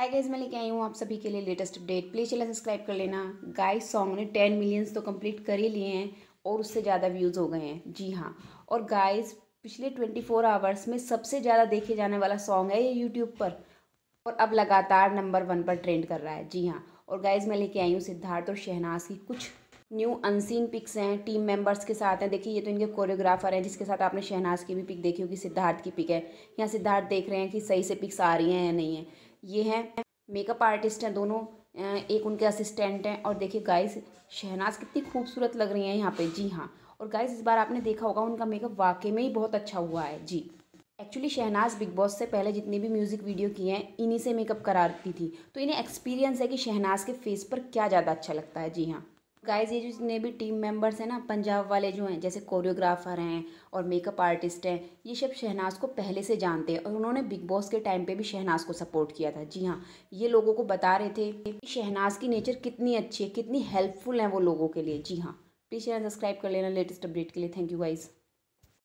hi guys मैं लेके आई हूँ आप सभी के लिए लेटेस्ट अपडेट प्लीज चला सब्सक्राइब कर लेना गाइस सॉन्ग ने टेन मिलियंस तो कंप्लीट कर ही लिए हैं और उससे ज़्यादा व्यूज़ हो गए हैं जी हाँ और गाइस पिछले ट्वेंटी फोर आवर्स में सबसे ज़्यादा देखे जाने वाला सॉन्ग है ये यूट्यूब पर और अब लगातार नंबर वन पर ट्रेंड कर रहा है जी हाँ और गाइज मैं लेके आई हूँ सिद्धार्थ और शहनाज की कुछ न्यू अनसीन पिक्स हैं टीम मेंबर्स के साथ हैं देखिए ये तो इनके कोरियोग्राफर हैं जिसके साथ आपने शहनाज की भी पिक देखी होगी सिद्धार्थ की पिक है यहाँ सिद्धार्थ देख रहे हैं कि सही से पिक्स आ रही हैं या नहीं है ये हैं मेकअप आर्टिस्ट हैं दोनों एक उनके असिस्टेंट हैं और देखिए गाइस शहनाज कितनी खूबसूरत लग रही हैं यहाँ पे जी हाँ और गाइस इस बार आपने देखा होगा उनका मेकअप वाकई में ही बहुत अच्छा हुआ है जी एक्चुअली शहनाज बिग बॉस से पहले जितने भी म्यूज़िक वीडियो किए हैं इन्हीं से मेकअप कराती थी तो इन्हें एक्सपीरियंस है कि शहनाज के फेस पर क्या ज़्यादा अच्छा लगता है जी हाँ गाइज ये जितने भी टीम मेंबर्स हैं ना पंजाब वाले जो हैं जैसे कोरियोग्राफर हैं और मेकअप आर्टिस्ट हैं ये सब शहनाज को पहले से जानते हैं और उन्होंने बिग बॉस के टाइम पे भी शहनाज को सपोर्ट किया था जी हाँ ये लोगों को बता रहे थे कि शहनाज की नेचर कितनी अच्छी है कितनी हेल्पफुल है वो लोगों के लिए जी हाँ प्लीज़ चैनल सब्सक्राइब कर लेना लेटेस्ट अपडेट के लिए थैंक यू गाइज़